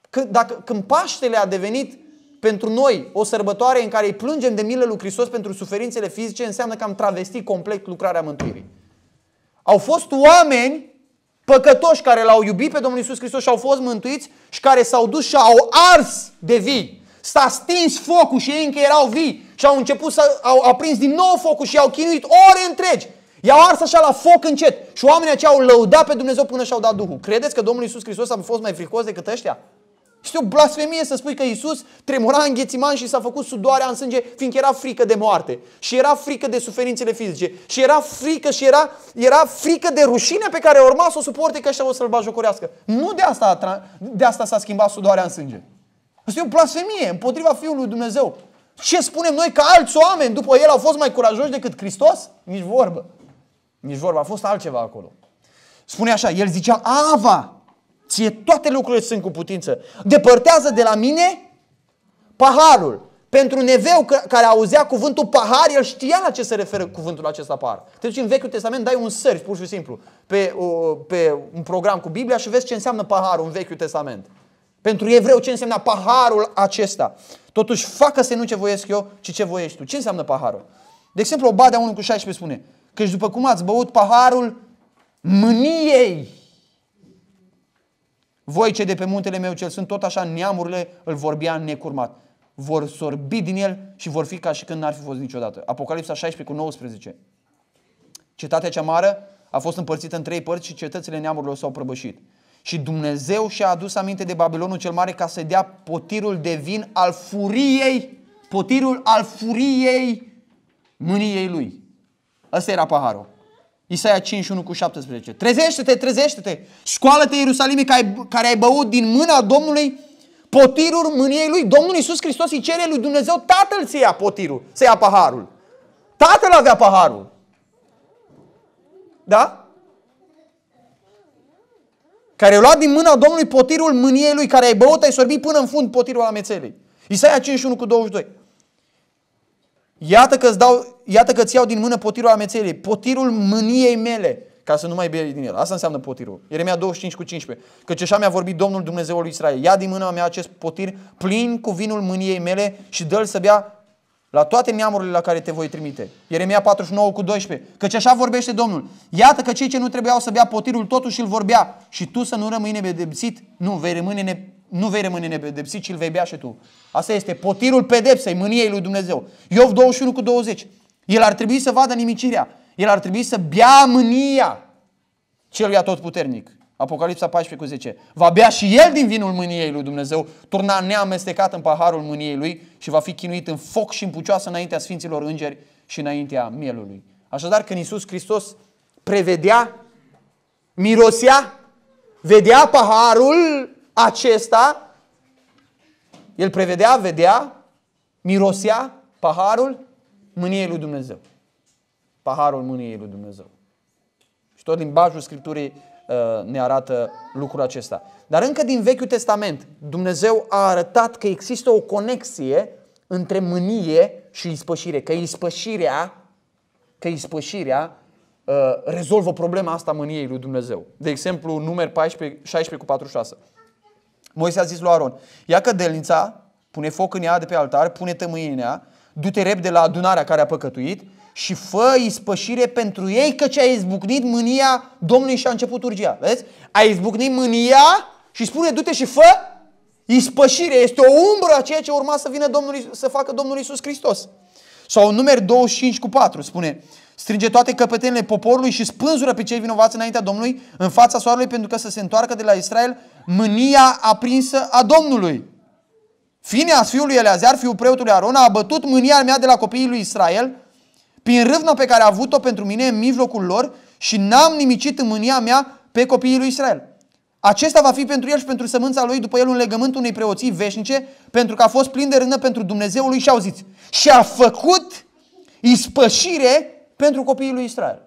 că dacă, când Paștele a devenit pentru noi o sărbătoare în care îi plângem de milă lui Hristos pentru suferințele fizice, înseamnă că am travestit complet lucrarea mântuirii. Au fost oameni păcătoși care l-au iubit pe Domnul Isus Hristos și au fost mântuiți și care s-au dus și au ars de vii. S-a stins focul și ei încă erau vii și au început să au aprins din nou focul și au chinuit ore întregi I-au ars așa la foc încet și oamenii aceia au lăudat pe Dumnezeu până și-au dat Duhul. Credeți că Domnul Iisus Hristos a fost mai fricos decât ăștia? Este o blasfemie să spui că Iisus tremura în ghețiman și s-a făcut sudoarea în sânge, fiindcă era frică de moarte și era frică de suferințele fizice și era frică și era, era frică de rușine pe care urma să o suporte că ăștia o să-l bajocorească. Nu de asta, de asta s-a schimbat sudoarea în sânge. Este o blasfemie împotriva Fiului Dumnezeu. Ce spunem noi că alți oameni după el au fost mai curajoși decât Hristos? Nici vorbă. Nici vorba, a fost altceva acolo. Spune așa, el zicea, Ava, ție toate lucrurile sunt cu putință. Depărtează de la mine paharul. Pentru Neveu care auzea cuvântul pahar, el știa la ce se referă cuvântul acesta pahar. Te duci în Vechiul Testament, dai un search, pur și simplu, pe, pe un program cu Biblia și vezi ce înseamnă paharul în Vechiul Testament. Pentru evreu ce înseamnă paharul acesta. Totuși, facă-se nu ce voiesc eu, ci ce voiești tu. Ce înseamnă paharul? De exemplu, Obadea 1 cu 16 spune, Căci după cum ați băut paharul mâniei, voi ce de pe muntele meu cel sunt, tot așa neamurile îl vorbea necurmat. Vor sorbi din el și vor fi ca și când n-ar fi fost niciodată. Apocalipsa 16 cu 19. Cetatea cea mare a fost împărțită în trei părți și cetățile neamurilor s-au prăbășit. Și Dumnezeu și-a adus aminte de Babilonul cel mare ca să dea potirul de vin al furiei, potirul al furiei mâniei lui. Ăsta era paharul. Isaia 5, 1 cu 17. Trezește-te, trezește-te! Scoală-te, Ierusalime, care ai băut din mâna Domnului potirul mâniei lui. Domnul Iisus Hristos îi cere lui Dumnezeu Tatăl să ia potirul, să ia paharul. Tatăl avea paharul. Da? Care luat din mâna Domnului potirul mâniei lui, care ai băut, ai sorbit până în fund potirul amețelei. Isaia 51 cu 22. Iată că-ți, dau, iată că-ți iau din mână potirul amețeliei, potirul mâniei mele, ca să nu mai bei din el. Asta înseamnă potirul. Ieremia 25 cu 15. Căci așa mi-a vorbit Domnul Dumnezeului lui Israel. Ia din mâna mea acest potir plin cu vinul mâniei mele și dă-l să bea la toate neamurile la care te voi trimite. Ieremia 49 cu 12. Căci așa vorbește Domnul. Iată că cei ce nu trebuiau să bea potirul totuși îl vorbea și tu să nu rămâi nebedepsit, nu, vei rămâne nu vei rămâne nepedepsit, ci îl vei bea și tu. Asta este potirul pedepsei, mâniei lui Dumnezeu. Iov 21 cu 20. El ar trebui să vadă nimicirea. El ar trebui să bea mânia celui atotputernic. Apocalipsa 14 cu 10. Va bea și el din vinul mâniei lui Dumnezeu, turna neamestecat în paharul mâniei lui și va fi chinuit în foc și în pucioasă înaintea sfinților îngeri și înaintea mielului. Așadar, când Iisus Hristos prevedea, mirosea, vedea paharul acesta, el prevedea, vedea, mirosea paharul mâniei lui Dumnezeu. Paharul mâniei lui Dumnezeu. Și tot limbajul Scripturii uh, ne arată lucrul acesta. Dar încă din Vechiul Testament, Dumnezeu a arătat că există o conexie între mânie și ispășire, că ispășirea, că ispășirea uh, rezolvă problema asta mâniei lui Dumnezeu. De exemplu, numeri 14, 16 cu 46. Moise a zis lui Aron, ia cădelnița, pune foc în ea de pe altar, pune tămâie în ea, du-te rep de la adunarea care a păcătuit și fă ispășire pentru ei ce a izbucnit mânia Domnului și a început urgia. Vezi? A izbucnit mânia și spune du-te și fă ispășire. Este o umbră a ceea ce urma să vină Domnul, să facă Domnul Isus Hristos. Sau în numeri 25 cu 4 spune, Strânge toate căpetenile poporului și spânzură pe cei vinovați înaintea Domnului în fața soarelui pentru că să se întoarcă de la Israel mânia aprinsă a Domnului. Fineas, fiul lui Eleazar, fiul preotului Aron, a abătut mânia mea de la copiii lui Israel prin râvna pe care a avut-o pentru mine în mijlocul lor și n-am nimicit în mânia mea pe copiii lui Israel. Acesta va fi pentru el și pentru sămânța lui după el un legământ unei preoții veșnice pentru că a fost plin de rână pentru Dumnezeul lui și auziți. Și a făcut ispășire pentru copiii lui Israel.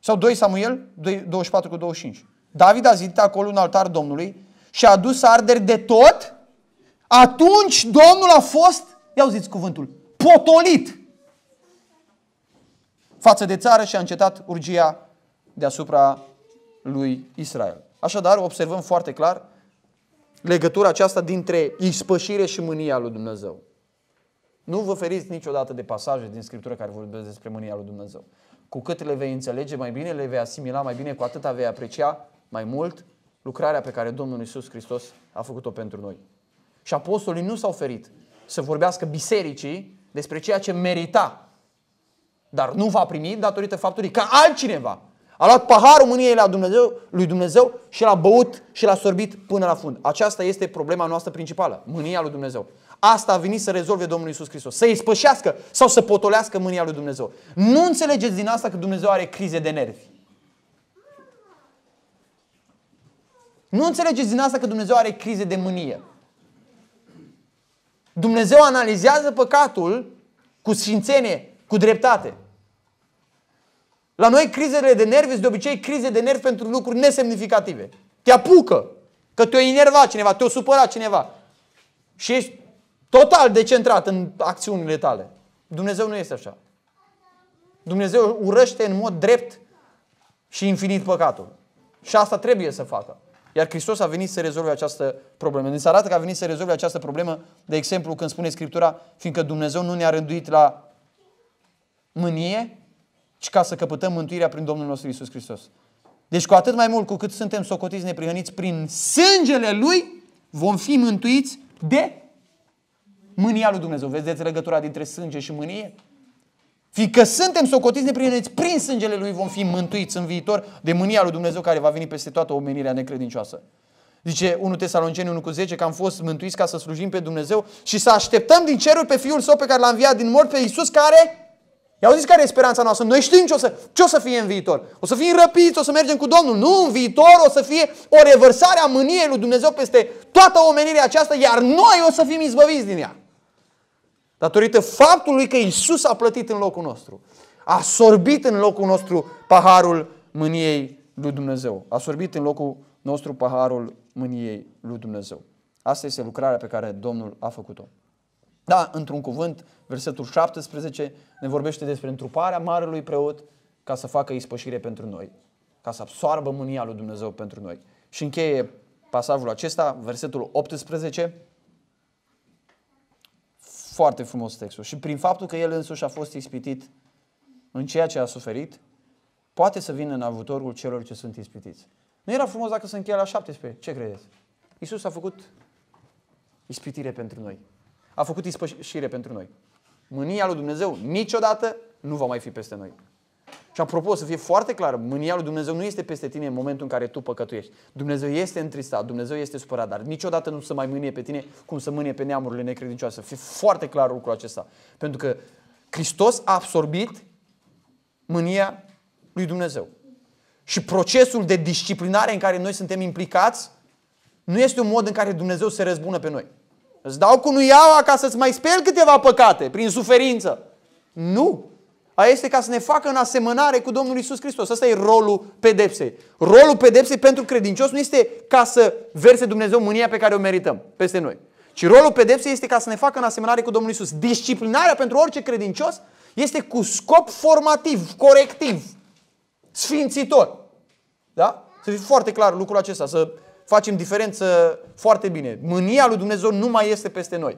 Sau 2 Samuel 24 cu 25. David a zidit acolo un altar Domnului și a dus arderi de tot. Atunci Domnul a fost, ia auziți cuvântul, potolit față de țară și a încetat urgia deasupra lui Israel. Așadar, observăm foarte clar legătura aceasta dintre ispășire și mânia lui Dumnezeu. Nu vă feriți niciodată de pasaje din Scriptură care vorbesc despre mânia lui Dumnezeu. Cu cât le vei înțelege mai bine, le vei asimila mai bine, cu atâta vei aprecia mai mult lucrarea pe care Domnul Isus Hristos a făcut-o pentru noi. Și apostolii nu s-au ferit să vorbească bisericii despre ceea ce merita, dar nu va primi datorită faptului că altcineva a luat paharul mâniei la Dumnezeu, lui Dumnezeu și l-a băut și l-a sorbit până la fund. Aceasta este problema noastră principală, mânia lui Dumnezeu. Asta a venit să rezolve Domnul Isus Hristos. Să îi spășească sau să potolească mânia lui Dumnezeu. Nu înțelegeți din asta că Dumnezeu are crize de nervi. Nu înțelegeți din asta că Dumnezeu are crize de mânie. Dumnezeu analizează păcatul cu sfințenie, cu dreptate. La noi crizele de nervi sunt de obicei crize de nervi pentru lucruri nesemnificative. Te apucă că te-a enervat cineva, te-a supărat cineva. Și ești total decentrat în acțiunile tale. Dumnezeu nu este așa. Dumnezeu urăște în mod drept și infinit păcatul. Și asta trebuie să facă. Iar Hristos a venit să rezolve această problemă. Ne se arată că a venit să rezolve această problemă, de exemplu, când spune Scriptura, fiindcă Dumnezeu nu ne-a rânduit la mânie, ci ca să căpătăm mântuirea prin Domnul nostru Isus Hristos. Deci cu atât mai mult cu cât suntem socotiți neprihăniți prin sângele Lui, vom fi mântuiți de mânia lui Dumnezeu. Vedeți legătura dintre sânge și mânie? Fiindcă suntem socotiți neprihăniți deci prin sângele Lui, vom fi mântuiți în viitor de mânia lui Dumnezeu care va veni peste toată omenirea necredincioasă. Zice 1 Tesaloniceni 1 cu 10 că am fost mântuiți ca să slujim pe Dumnezeu și să așteptăm din cerul pe Fiul Său pe care l-a înviat din mort, pe Iisus care... I-au zis care e speranța noastră. Noi știm ce o, să, ce o să fie în viitor. O să fim răpiți, o să mergem cu Domnul. Nu, în viitor o să fie o revărsare a mâniei lui Dumnezeu peste toată omenirea aceasta, iar noi o să fim izbăviți din ea. Datorită faptului că Isus a plătit în locul nostru. A sorbit în locul nostru paharul mâniei lui Dumnezeu. A sorbit în locul nostru paharul mâniei lui Dumnezeu. Asta este lucrarea pe care Domnul a făcut-o. Da, într-un cuvânt, versetul 17 ne vorbește despre întruparea Marelui Preot ca să facă ispășire pentru noi, ca să absoarbă mânia lui Dumnezeu pentru noi. Și încheie pasajul acesta, versetul 18, foarte frumos textul. Și prin faptul că el însuși a fost ispitit în ceea ce a suferit, poate să vină în avutorul celor ce sunt ispitiți. Nu era frumos dacă se încheia la 17. Ce credeți? Iisus a făcut ispitire pentru noi. A făcut ispășire pentru noi. Mânia lui Dumnezeu niciodată nu va mai fi peste noi. Și apropo, să fie foarte clar, mânia lui Dumnezeu nu este peste tine în momentul în care tu păcătuiești. Dumnezeu este întristat, Dumnezeu este supărat, dar niciodată nu să mai mânie pe tine cum să mânie pe neamurile necredincioase. Fie foarte clar lucrul acesta. Pentru că Hristos a absorbit mânia lui Dumnezeu. Și procesul de disciplinare în care noi suntem implicați nu este un mod în care Dumnezeu se răzbună pe noi. Îți dau cu nuiaua ca să-ți mai speli câteva păcate prin suferință. Nu! A este ca să ne facă în asemănare cu Domnul Isus Hristos. Asta e rolul pedepsei. Rolul pedepsei pentru credincios nu este ca să verse Dumnezeu mânia pe care o merităm peste noi. Ci rolul pedepsei este ca să ne facă în asemănare cu Domnul Isus. Disciplinarea pentru orice credincios este cu scop formativ, corectiv, sfințitor. Da? Să fie foarte clar lucrul acesta, să facem diferență foarte bine. Mânia lui Dumnezeu nu mai este peste noi.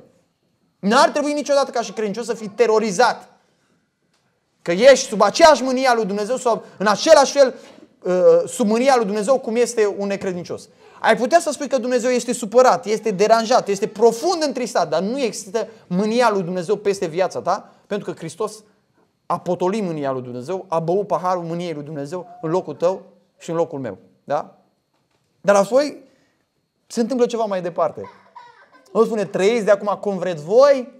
N-ar trebui niciodată ca și credincios să fii terorizat Că ești sub aceeași mânia lui Dumnezeu sau în același fel uh, sub mânia lui Dumnezeu cum este un necredincios. Ai putea să spui că Dumnezeu este supărat, este deranjat, este profund întristat, dar nu există mânia lui Dumnezeu peste viața ta, pentru că Hristos a potolit mânia lui Dumnezeu, a băut paharul mâniei lui Dumnezeu în locul tău și în locul meu. Da? Dar apoi se întâmplă ceva mai departe. Nu spune, trăiți de acum cum vreți voi,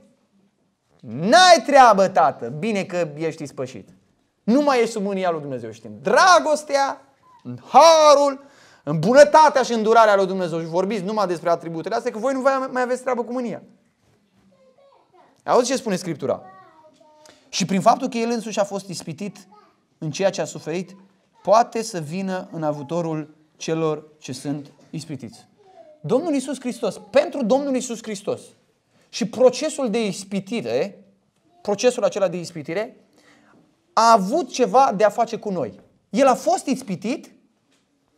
N-ai treabă, tată, bine că ești ispășit. Nu mai ești sub mânia lui Dumnezeu, știm. Dragostea, în harul, în bunătatea și îndurarea lui Dumnezeu. Și vorbiți numai despre atributele astea, că voi nu mai aveți treabă cu mânia. Auzi ce spune Scriptura? Și prin faptul că el însuși a fost ispitit în ceea ce a suferit, poate să vină în avutorul celor ce sunt ispitiți. Domnul Iisus Hristos, pentru Domnul Iisus Hristos, și procesul de ispitire, procesul acela de ispitire, a avut ceva de a face cu noi. El a fost ispitit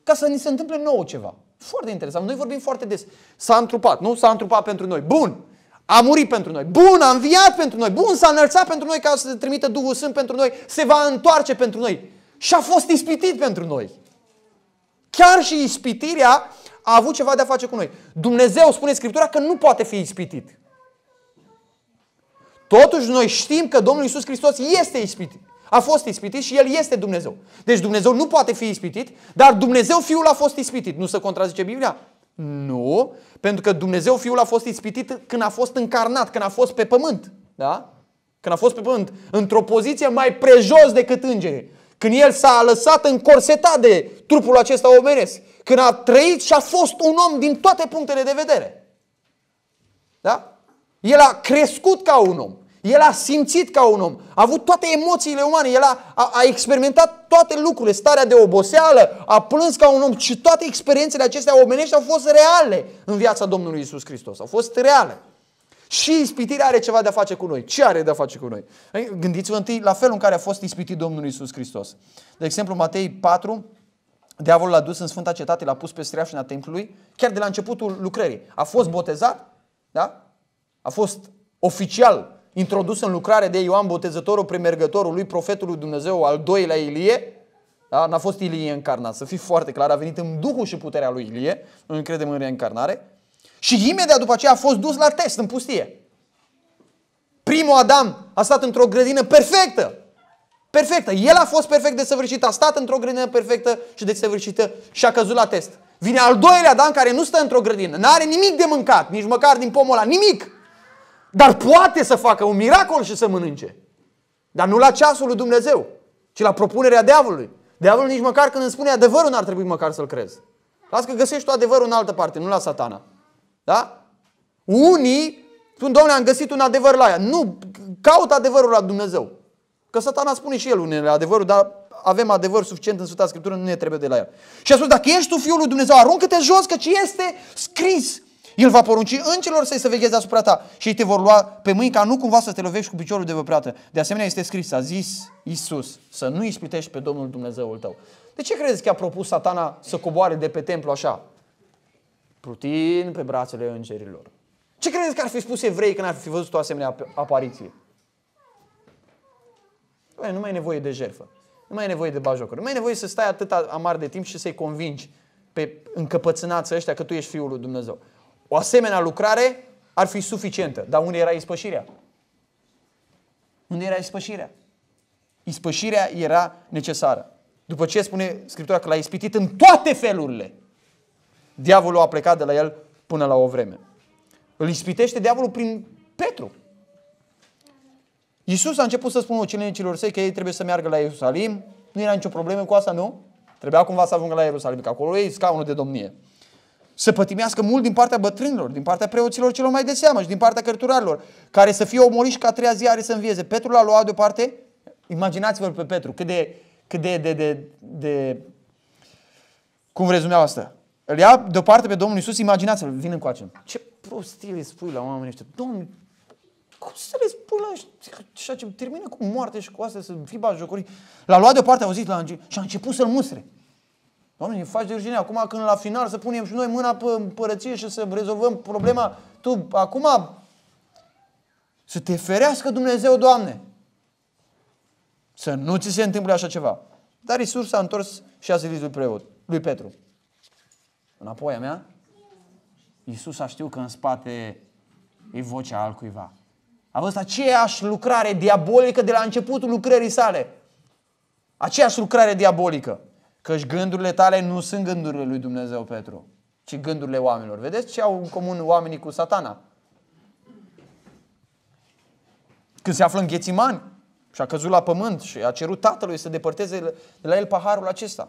ca să ni se întâmple nouă ceva. Foarte interesant. Noi vorbim foarte des. S-a întrupat, nu? S-a întrupat pentru noi. Bun! A murit pentru noi. Bun, a înviat pentru noi. Bun, s-a înălțat pentru noi ca să se trimită Duhul Sfânt pentru noi. Se va întoarce pentru noi. Și a fost ispitit pentru noi. Chiar și ispitirea a avut ceva de a face cu noi. Dumnezeu spune Scriptura că nu poate fi ispitit. Totuși noi știm că Domnul Iisus Hristos este ispitit. A fost ispitit și El este Dumnezeu. Deci Dumnezeu nu poate fi ispitit, dar Dumnezeu Fiul a fost ispitit. Nu se contrazice Biblia? Nu, pentru că Dumnezeu Fiul a fost ispitit când a fost încarnat, când a fost pe pământ. Da? Când a fost pe pământ, într-o poziție mai prejos decât îngeri, Când El s-a lăsat încorsetat de trupul acesta omenesc. Când a trăit și a fost un om din toate punctele de vedere. Da? El a crescut ca un om. El a simțit ca un om, a avut toate emoțiile umane, el a, a, a experimentat toate lucrurile, starea de oboseală, a plâns ca un om și toate experiențele acestea omenești au fost reale în viața Domnului Isus Hristos, au fost reale. Și ispitirea are ceva de a face cu noi. Ce are de a face cu noi? Gândiți-vă întâi la felul în care a fost ispitit Domnul Isus Hristos. De exemplu, Matei 4, diavolul l-a dus în Sfânta Cetate, l-a pus pe streașina templului, chiar de la începutul lucrării. A fost botezat, da? A fost oficial introdus în lucrare de Ioan Botezătorul, premergătorul lui, profetul lui Dumnezeu, al doilea Ilie, da? n-a fost Ilie încarnat, să fii foarte clar, a venit în Duhul și puterea lui Ilie, noi credem în reîncarnare, și imediat după aceea a fost dus la test în pustie. Primul Adam a stat într-o grădină perfectă, perfectă. El a fost perfect de săvârșit, a stat într-o grădină perfectă și de săvârșită și a căzut la test. Vine al doilea Adam care nu stă într-o grădină, nu are nimic de mâncat, nici măcar din pomul ăla, nimic. Dar poate să facă un miracol și să mănânce. Dar nu la ceasul lui Dumnezeu, ci la propunerea diavolului. Diavolul nici măcar când îmi spune adevărul n-ar trebui măcar să-l crezi. Las că găsești tu adevărul în altă parte, nu la satana. Da? Unii spun, domnule, am găsit un adevăr la ea. Nu, caut adevărul la Dumnezeu. Că satana spune și el unele adevărul, dar avem adevăr suficient în Sfânta Scriptură, nu ne trebuie de la el. Și a spus, dacă ești tu Fiul lui Dumnezeu, aruncă-te jos, că ce este scris. El va porunci îngerilor să-i să vegheze asupra ta și ei te vor lua pe mâini ca nu cumva să te lovești cu piciorul de văprată. De asemenea este scris, a zis Isus, să nu ispitești pe Domnul Dumnezeul tău. De ce credeți că a propus satana să coboare de pe templu așa? Plutin pe brațele îngerilor. Ce credeți că ar fi spus evrei când ar fi văzut o asemenea apariție? nu mai e nevoie de jerfă. Nu mai e nevoie de bajocuri. Nu mai e nevoie să stai atât amar de timp și să-i convingi pe încăpățânați ăștia că tu ești Fiul lui Dumnezeu. O asemenea lucrare ar fi suficientă. Dar unde era ispășirea? Unde era ispășirea? Ispășirea era necesară. După ce spune Scriptura că l-a ispitit în toate felurile, diavolul a plecat de la el până la o vreme. Îl ispitește diavolul prin Petru. Iisus a început să spună ucenicilor săi că ei trebuie să meargă la Ierusalim. Nu era nicio problemă cu asta, nu? Trebuia cumva să ajungă la Ierusalim, că acolo e scaunul de domnie să pătimească mult din partea bătrânilor, din partea preoților celor mai de seamă și din partea cărturarilor, care să fie omoriși ca a treia zi are să învieze. Petru l-a luat deoparte. Imaginați-vă pe Petru, cât de, cât de, de, de, de cum vreți asta? Îl ia deoparte pe Domnul Iisus, imaginați-l, vin încoace. Ce prostii le spui la oamenii ăștia? Domnul, cum să le spui la așa ce termină cu moarte și cu asta să fii bajocorii? L-a luat deoparte, a auzit la înge- și a început să-l musre. Doamne, ne faci de rușine. Acum când la final să punem și noi mâna pe împărăție și să rezolvăm problema, tu acum să te ferească Dumnezeu, Doamne, să nu ți se întâmple așa ceva. Dar Isus s-a întors și a zis lui, preot, lui Petru. Înapoi a mea, Isus a știut că în spate e vocea altcuiva. A văzut aceeași lucrare diabolică de la începutul lucrării sale. Aceeași lucrare diabolică. Căci gândurile tale nu sunt gândurile lui Dumnezeu, Petru, ci gândurile oamenilor. Vedeți ce au în comun oamenii cu satana? Când se află în ghețimani și a căzut la pământ și a cerut tatălui să depărteze de la el paharul acesta.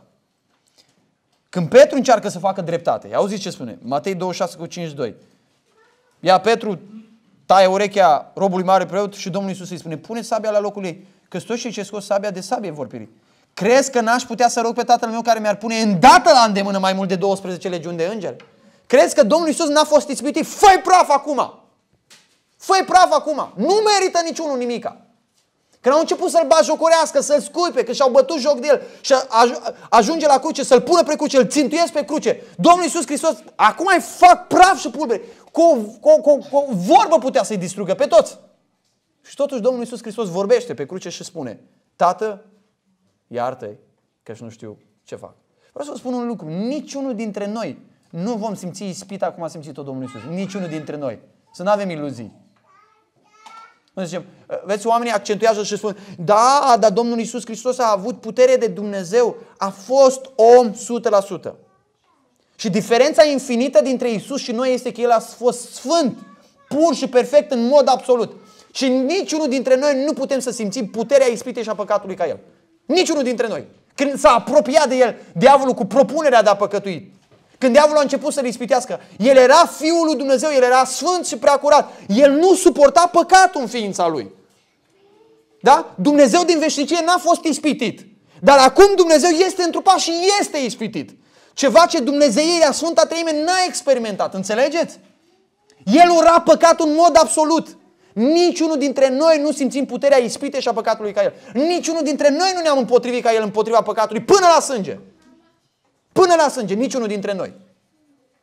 Când Petru încearcă să facă dreptate, ia auziți ce spune, Matei 26 cu 52. Ia Petru taie urechea robului mare preot și Domnul Iisus îi spune, pune sabia la locul ei, că toți cei ce scos sabia de sabie vor pieri. Crezi că n-aș putea să rog pe tatăl meu care mi-ar pune îndată la îndemână mai mult de 12 legiuni de îngeri? Crezi că Domnul Isus n-a fost ispitit? Făi praf acum! Făi praf acum! Nu merită niciunul nimica! Când au început să-l bajocorească, să-l scuipe, că și-au bătut joc de el și ajunge la cruce, să-l pună pe cruce, îl țintuiesc pe cruce. Domnul Iisus Hristos, acum îi fac praf și pulbere. Cu, cu, cu, cu o vorbă putea să-i distrugă pe toți. Și totuși Domnul Iisus Hristos vorbește pe cruce și spune, Tată, iartă că și nu știu ce fac. Vreau să vă spun un lucru. Niciunul dintre noi nu vom simți ispita cum a simțit-o Domnul Isus. Niciunul dintre noi. Să nu avem iluzii. Nu zicem, ă, vezi, oamenii accentuează și spun, da, dar Domnul Isus Hristos a avut putere de Dumnezeu, a fost om 100%. Și diferența infinită dintre Isus și noi este că El a fost sfânt, pur și perfect în mod absolut. Și niciunul dintre noi nu putem să simțim puterea ispitei și a păcatului ca El. Niciunul dintre noi. Când s-a apropiat de el, diavolul cu propunerea de a păcătui, când diavolul a început să-l ispitească, el era Fiul lui Dumnezeu, el era sfânt și preacurat. El nu suporta păcatul în ființa lui. Da? Dumnezeu din veșnicie n-a fost ispitit. Dar acum Dumnezeu este întrupat și este ispitit. Ceva ce Dumnezeirea Sfânta Treime n-a experimentat. Înțelegeți? El ura păcatul în mod absolut. Niciunul dintre noi nu simțim puterea ispite și a păcatului ca el. Niciunul dintre noi nu ne-am împotrivit ca el împotriva păcatului până la sânge. Până la sânge, niciunul dintre noi.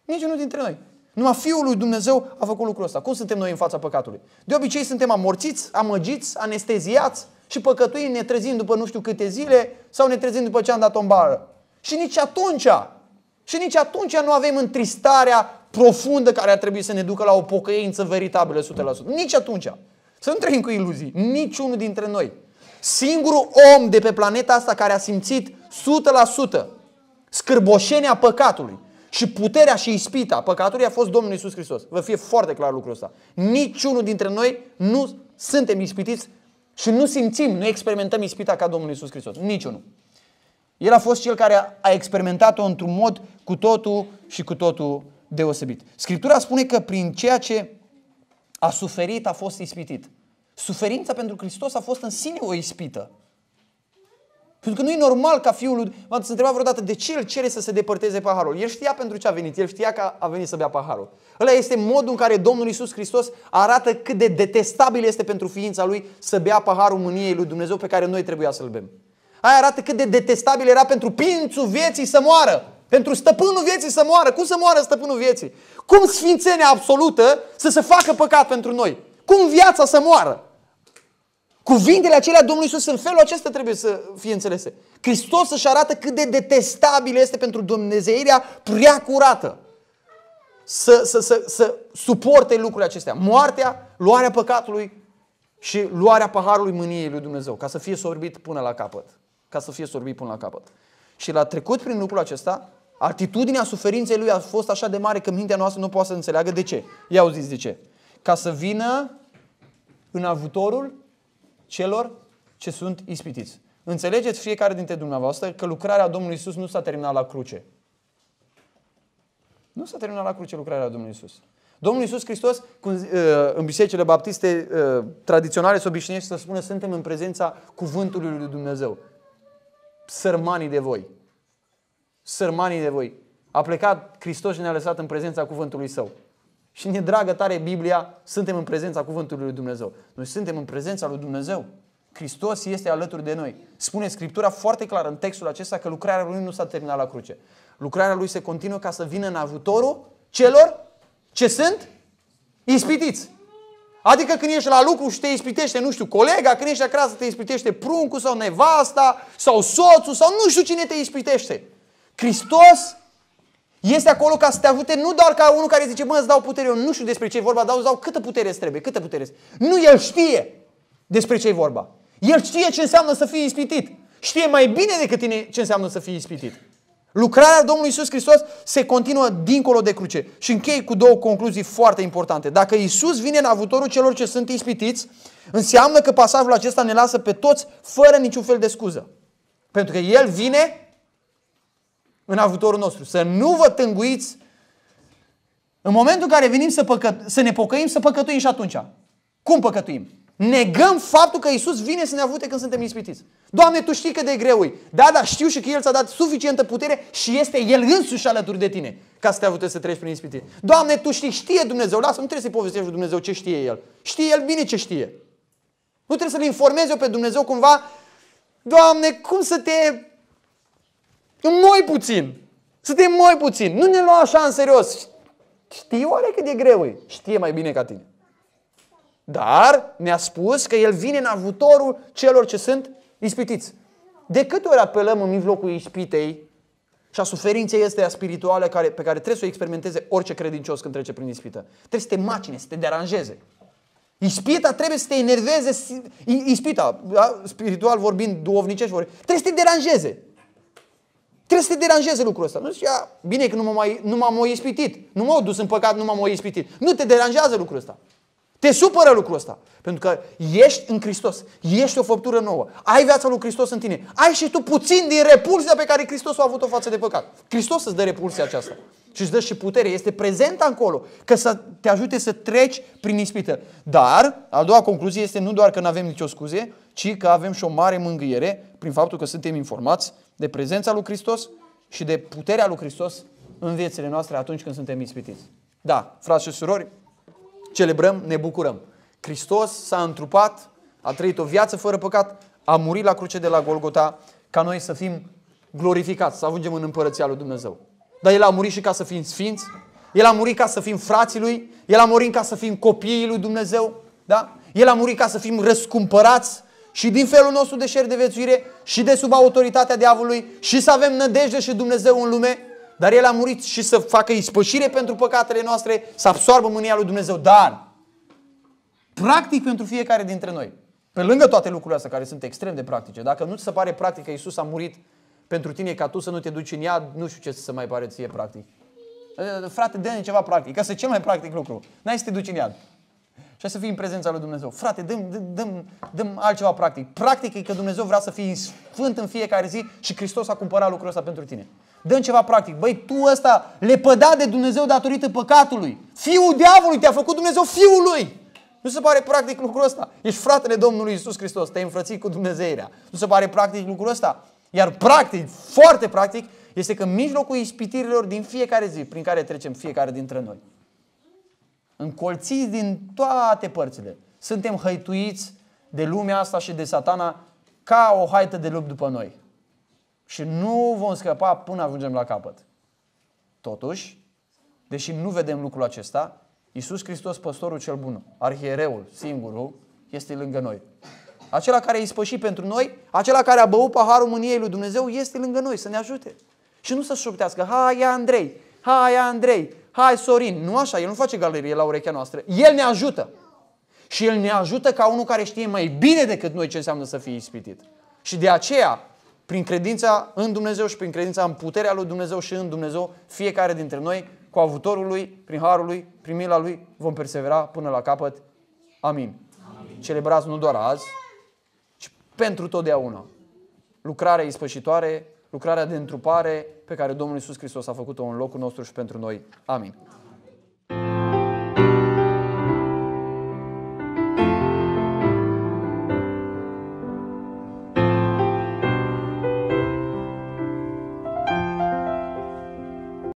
Niciunul dintre noi. Numai Fiul lui Dumnezeu a făcut lucrul ăsta. Cum suntem noi în fața păcatului? De obicei suntem amorțiți, amăgiți, anesteziați și păcătuim ne trezim după nu știu câte zile sau ne trezim după ce am dat o bară. Și nici atunci, și nici atunci nu avem întristarea profundă care ar trebui să ne ducă la o pocăință veritabilă 100%. Nici atunci. Să nu trăim cu iluzii. Niciunul dintre noi. Singurul om de pe planeta asta care a simțit 100% scârboșenia păcatului și puterea și ispita păcatului a fost Domnul Isus Hristos. Vă fie foarte clar lucrul ăsta. Niciunul dintre noi nu suntem ispitiți și nu simțim, nu experimentăm ispita ca Domnul Isus Hristos. Niciunul. El a fost cel care a experimentat-o într-un mod cu totul și cu totul deosebit. Scriptura spune că prin ceea ce a suferit a fost ispitit. Suferința pentru Hristos a fost în sine o ispită. Pentru că nu e normal ca fiul lui... M-ați întrebat vreodată de ce îl cere să se depărteze paharul. El știa pentru ce a venit. El știa că a venit să bea paharul. Ăla este modul în care Domnul Isus Hristos arată cât de detestabil este pentru ființa lui să bea paharul mâniei lui Dumnezeu pe care noi trebuia să-l bem. Aia arată cât de detestabil era pentru pințul vieții să moară. Pentru stăpânul vieții să moară. Cum să moară stăpânul vieții? Cum sfințenia absolută să se facă păcat pentru noi? Cum viața să moară? Cuvintele acelea Domnului Iisus în felul acesta trebuie să fie înțelese. Hristos își arată cât de detestabil este pentru Dumnezeirea prea curată să, să, să, să suporte lucrurile acestea. Moartea, luarea păcatului și luarea paharului mâniei lui Dumnezeu, ca să fie sorbit până la capăt. Ca să fie sorbit până la capăt. Și l-a trecut prin lucrul acesta Atitudinea suferinței lui a fost așa de mare că mintea noastră nu poate să înțeleagă de ce. Ia zis de ce. Ca să vină în avutorul celor ce sunt ispitiți. Înțelegeți fiecare dintre dumneavoastră că lucrarea Domnului Isus nu s-a terminat la cruce. Nu s-a terminat la cruce lucrarea Domnului Isus. Domnul Isus Hristos, ă, în bisericile baptiste ă, tradiționale se obișnuiește să spună suntem în prezența cuvântului lui Dumnezeu. Sărmanii de voi sărmanii de voi. A plecat Hristos și ne-a lăsat în prezența cuvântului Său. Și ne dragă tare Biblia, suntem în prezența cuvântului lui Dumnezeu. Noi suntem în prezența lui Dumnezeu. Hristos este alături de noi. Spune Scriptura foarte clar în textul acesta că lucrarea lui nu s-a terminat la cruce. Lucrarea lui se continuă ca să vină în ajutorul celor ce sunt ispitiți. Adică când ești la lucru și te ispitește, nu știu, colega, când ești acasă te ispitește pruncul sau nevasta sau soțul sau nu știu cine te ispitește. Hristos este acolo ca să te ajute, nu doar ca unul care zice, mă, îți dau putere, eu nu știu despre ce e vorba, dar îți dau câtă putere îți trebuie, câtă putere Nu, El știe despre ce e vorba. El știe ce înseamnă să fii ispitit. Știe mai bine decât tine ce înseamnă să fii ispitit. Lucrarea Domnului Isus Hristos se continuă dincolo de cruce. Și închei cu două concluzii foarte importante. Dacă Isus vine în avutorul celor ce sunt ispitiți, înseamnă că pasajul acesta ne lasă pe toți fără niciun fel de scuză. Pentru că El vine în ajutorul nostru. Să nu vă tânguiți în momentul în care venim să, păcă- să ne pocăim, să păcătuim și atunci. Cum păcătuim? Negăm faptul că Isus vine să ne avute când suntem ispitiți. Doamne, Tu știi cât de greu e. Da, dar știu și că El ți-a dat suficientă putere și este El însuși alături de tine ca să te avute să treci prin ispitiți. Doamne, Tu știi, știe Dumnezeu. Lasă, nu trebuie să-i povestești Dumnezeu ce știe El. Știe El bine ce știe. Nu trebuie să-L informezi eu pe Dumnezeu cumva. Doamne, cum să te mai puțin. Suntem mai puțin. Nu ne lua așa în serios. Știi oare cât de greu e? Știe mai bine ca tine. Dar ne-a spus că El vine în avutorul celor ce sunt ispitiți. De câte ori apelăm în mijlocul ispitei și a suferinței este a spirituale care, pe care trebuie să o experimenteze orice credincios când trece prin ispită. Trebuie să te macine, să te deranjeze. Ispita trebuie să te enerveze, ispita, da? spiritual vorbind, duovnicești vorbind, trebuie să te deranjeze. Trebuie să te deranjeze lucrul ăsta. Nu zicea, bine că nu m-am mai, nu m-am mai ispitit. Nu m-au dus în păcat, nu m-am mai ispitit. Nu te deranjează lucrul ăsta. Te supără lucrul ăsta. Pentru că ești în Hristos. Ești o făptură nouă. Ai viața lui Hristos în tine. Ai și tu puțin din repulsia pe care Hristos o a avut-o față de păcat. Hristos îți dă repulsia aceasta. Și îți dă și putere. Este prezent acolo. Că să te ajute să treci prin ispită. Dar, a doua concluzie este nu doar că nu avem nicio scuze, ci că avem și o mare mângâiere prin faptul că suntem informați de prezența lui Hristos și de puterea lui Hristos în viețile noastre atunci când suntem ispitiți. Da, frați și surori, celebrăm, ne bucurăm. Hristos s-a întrupat, a trăit o viață fără păcat, a murit la cruce de la Golgota ca noi să fim glorificați, să ajungem în împărăția lui Dumnezeu. Dar El a murit și ca să fim sfinți, El a murit ca să fim frații Lui, El a murit ca să fim copiii lui Dumnezeu, da? El a murit ca să fim răscumpărați și din felul nostru de șer de viețuire și de sub autoritatea diavolului și să avem nădejde și Dumnezeu în lume, dar El a murit și să facă ispășire pentru păcatele noastre, să absorbă mânia lui Dumnezeu. Dar, practic pentru fiecare dintre noi, pe lângă toate lucrurile astea care sunt extrem de practice, dacă nu ți se pare practic că Iisus a murit pentru tine ca tu să nu te duci în ea, nu știu ce să mai pare ție practic. Frate, dă ceva practic, Asta e cel mai practic lucru. N-ai să te duci în iad și să fii în prezența lui Dumnezeu. Frate, dăm, dăm, dăm altceva practic. Practic e că Dumnezeu vrea să fii sfânt în fiecare zi și Hristos a cumpărat lucrul ăsta pentru tine. Dăm ceva practic. Băi, tu ăsta păda de Dumnezeu datorită păcatului. Fiul diavolului te-a făcut Dumnezeu fiul lui. Nu se pare practic lucrul ăsta. Ești fratele Domnului Isus Hristos, te-ai înfrățit cu Dumnezeirea. Nu se pare practic lucrul ăsta. Iar practic, foarte practic, este că în mijlocul ispitirilor din fiecare zi prin care trecem fiecare dintre noi, încolțiți din toate părțile. Suntem hăituiți de lumea asta și de satana ca o haită de lup după noi. Și nu vom scăpa până ajungem la capăt. Totuși, deși nu vedem lucrul acesta, Iisus Hristos, păstorul cel bun, arhiereul, singurul, este lângă noi. Acela care a ispășit pentru noi, acela care a băut paharul mâniei lui Dumnezeu, este lângă noi să ne ajute. Și nu să șoptească, ha, ia Andrei, hai Andrei, hai Sorin. Nu așa, el nu face galerie la urechea noastră. El ne ajută. Și el ne ajută ca unul care știe mai bine decât noi ce înseamnă să fii ispitit. Și de aceea, prin credința în Dumnezeu și prin credința în puterea lui Dumnezeu și în Dumnezeu, fiecare dintre noi, cu avutorul lui, prin harul lui, prin mila lui, vom persevera până la capăt. Amin. Amin. Celebrați nu doar azi, ci pentru totdeauna. Lucrare ispășitoare lucrarea de întrupare pe care Domnul Isus Hristos a făcut-o în locul nostru și pentru noi. Amin.